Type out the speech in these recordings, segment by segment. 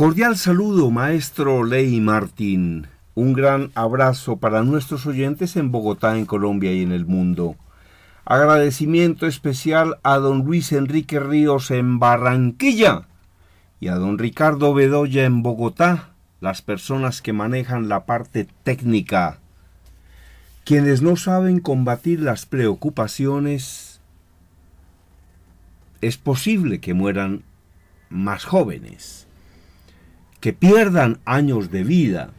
Cordial saludo, maestro Ley Martín. Un gran abrazo para nuestros oyentes en Bogotá, en Colombia y en el mundo. Agradecimiento especial a don Luis Enrique Ríos en Barranquilla y a don Ricardo Bedoya en Bogotá, las personas que manejan la parte técnica. Quienes no saben combatir las preocupaciones, es posible que mueran más jóvenes que pierdan años de vida.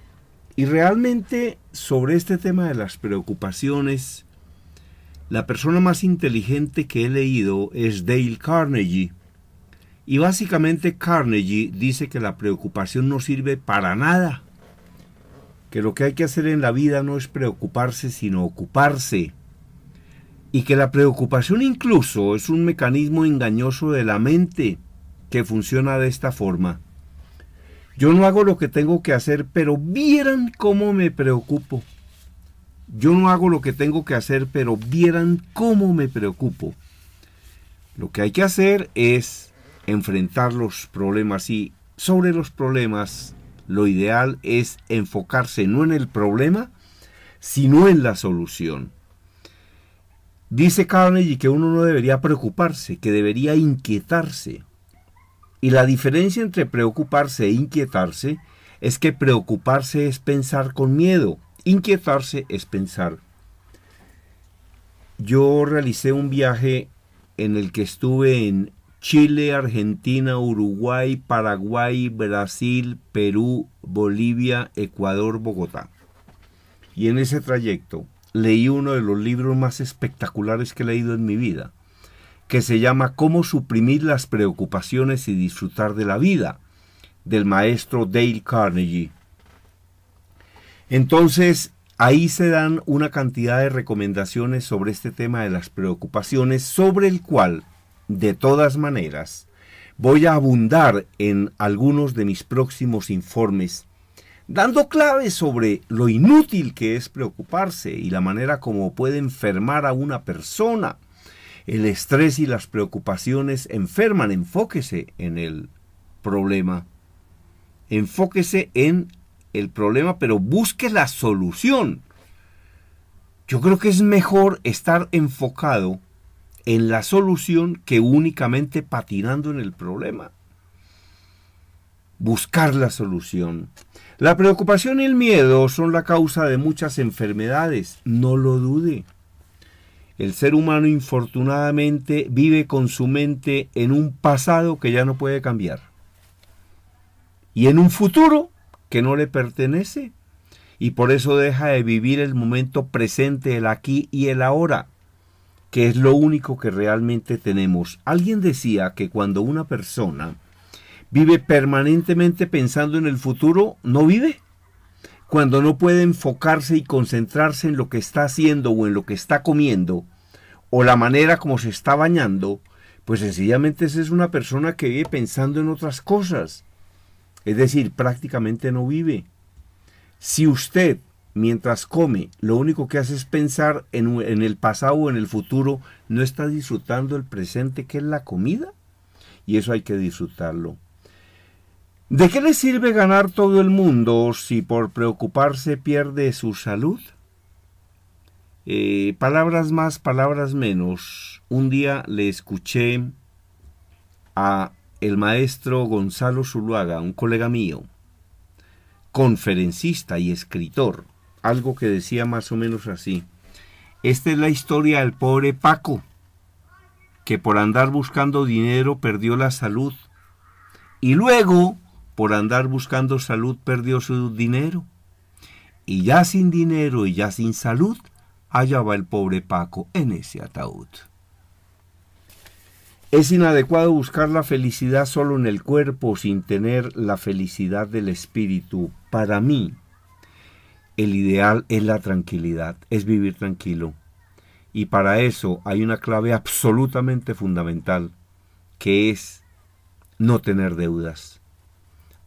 Y realmente sobre este tema de las preocupaciones, la persona más inteligente que he leído es Dale Carnegie. Y básicamente Carnegie dice que la preocupación no sirve para nada, que lo que hay que hacer en la vida no es preocuparse, sino ocuparse, y que la preocupación incluso es un mecanismo engañoso de la mente que funciona de esta forma. Yo no hago lo que tengo que hacer, pero vieran cómo me preocupo. Yo no hago lo que tengo que hacer, pero vieran cómo me preocupo. Lo que hay que hacer es enfrentar los problemas y sobre los problemas lo ideal es enfocarse no en el problema, sino en la solución. Dice Carnegie que uno no debería preocuparse, que debería inquietarse. Y la diferencia entre preocuparse e inquietarse es que preocuparse es pensar con miedo, inquietarse es pensar. Yo realicé un viaje en el que estuve en Chile, Argentina, Uruguay, Paraguay, Brasil, Perú, Bolivia, Ecuador, Bogotá. Y en ese trayecto leí uno de los libros más espectaculares que he leído en mi vida que se llama Cómo suprimir las preocupaciones y disfrutar de la vida, del maestro Dale Carnegie. Entonces, ahí se dan una cantidad de recomendaciones sobre este tema de las preocupaciones, sobre el cual, de todas maneras, voy a abundar en algunos de mis próximos informes, dando claves sobre lo inútil que es preocuparse y la manera como puede enfermar a una persona el estrés y las preocupaciones enferman. Enfóquese en el problema. Enfóquese en el problema, pero busque la solución. Yo creo que es mejor estar enfocado en la solución que únicamente patinando en el problema. Buscar la solución. La preocupación y el miedo son la causa de muchas enfermedades, no lo dude. El ser humano infortunadamente vive con su mente en un pasado que ya no puede cambiar y en un futuro que no le pertenece y por eso deja de vivir el momento presente, el aquí y el ahora, que es lo único que realmente tenemos. Alguien decía que cuando una persona vive permanentemente pensando en el futuro, no vive cuando no puede enfocarse y concentrarse en lo que está haciendo o en lo que está comiendo, o la manera como se está bañando, pues sencillamente esa es una persona que vive pensando en otras cosas. Es decir, prácticamente no vive. Si usted, mientras come, lo único que hace es pensar en, en el pasado o en el futuro, no está disfrutando el presente que es la comida. Y eso hay que disfrutarlo. ¿De qué le sirve ganar todo el mundo si por preocuparse pierde su salud? Eh, palabras más, palabras menos. Un día le escuché a el maestro Gonzalo Zuluaga, un colega mío, conferencista y escritor, algo que decía más o menos así. Esta es la historia del pobre Paco, que por andar buscando dinero perdió la salud. Y luego por andar buscando salud perdió su dinero. Y ya sin dinero y ya sin salud, allá va el pobre Paco en ese ataúd. Es inadecuado buscar la felicidad solo en el cuerpo sin tener la felicidad del espíritu. Para mí, el ideal es la tranquilidad, es vivir tranquilo. Y para eso hay una clave absolutamente fundamental, que es no tener deudas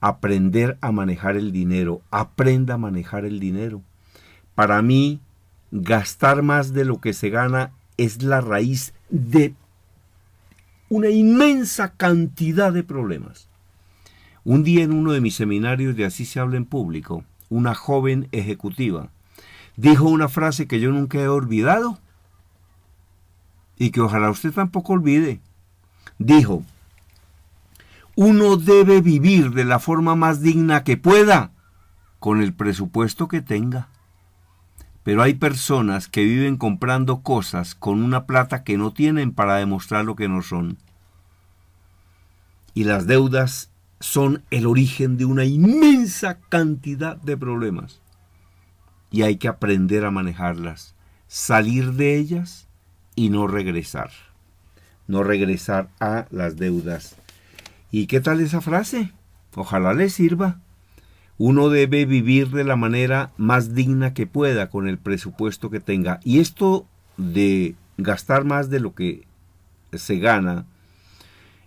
aprender a manejar el dinero. Aprenda a manejar el dinero. Para mí, gastar más de lo que se gana es la raíz de una inmensa cantidad de problemas. Un día en uno de mis seminarios de Así se habla en público, una joven ejecutiva dijo una frase que yo nunca he olvidado y que ojalá usted tampoco olvide. Dijo, uno debe vivir de la forma más digna que pueda, con el presupuesto que tenga. Pero hay personas que viven comprando cosas con una plata que no tienen para demostrar lo que no son. Y las deudas son el origen de una inmensa cantidad de problemas. Y hay que aprender a manejarlas, salir de ellas y no regresar. No regresar a las deudas ¿Y qué tal esa frase? Ojalá le sirva. Uno debe vivir de la manera más digna que pueda con el presupuesto que tenga. Y esto de gastar más de lo que se gana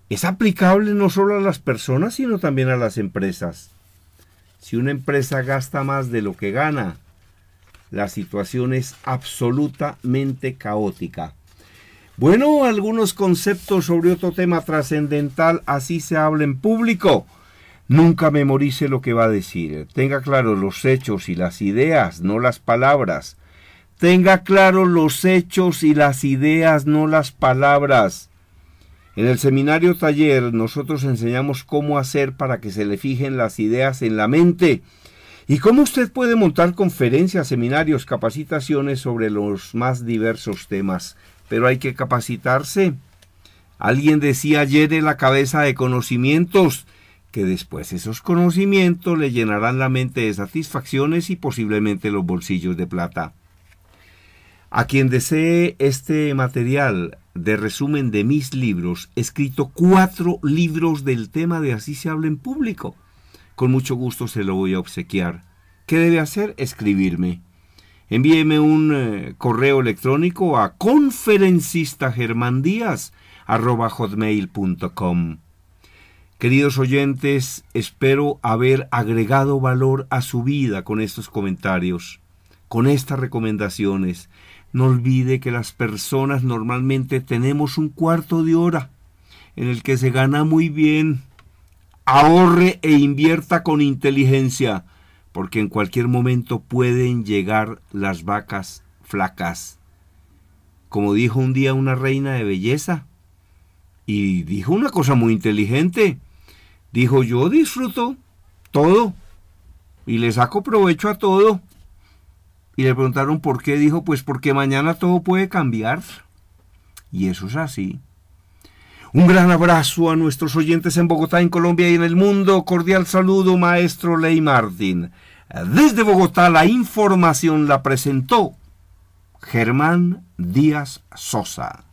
es aplicable no solo a las personas, sino también a las empresas. Si una empresa gasta más de lo que gana, la situación es absolutamente caótica. Bueno, algunos conceptos sobre otro tema trascendental, así se habla en público. Nunca memorice lo que va a decir. Tenga claro los hechos y las ideas, no las palabras. Tenga claro los hechos y las ideas, no las palabras. En el seminario taller nosotros enseñamos cómo hacer para que se le fijen las ideas en la mente y cómo usted puede montar conferencias, seminarios, capacitaciones sobre los más diversos temas pero hay que capacitarse. Alguien decía ayer en la cabeza de conocimientos, que después esos conocimientos le llenarán la mente de satisfacciones y posiblemente los bolsillos de plata. A quien desee este material de resumen de mis libros, he escrito cuatro libros del tema de así se habla en público. Con mucho gusto se lo voy a obsequiar. ¿Qué debe hacer? Escribirme envíeme un eh, correo electrónico a conferencistagermandías.com. Queridos oyentes, espero haber agregado valor a su vida con estos comentarios, con estas recomendaciones. No olvide que las personas normalmente tenemos un cuarto de hora en el que se gana muy bien. Ahorre e invierta con inteligencia porque en cualquier momento pueden llegar las vacas flacas. Como dijo un día una reina de belleza, y dijo una cosa muy inteligente, dijo yo disfruto todo y le saco provecho a todo. Y le preguntaron por qué, dijo pues porque mañana todo puede cambiar. Y eso es así. Un gran abrazo a nuestros oyentes en Bogotá, en Colombia y en el mundo. Cordial saludo, maestro Ley Martín. Desde Bogotá la información la presentó Germán Díaz Sosa.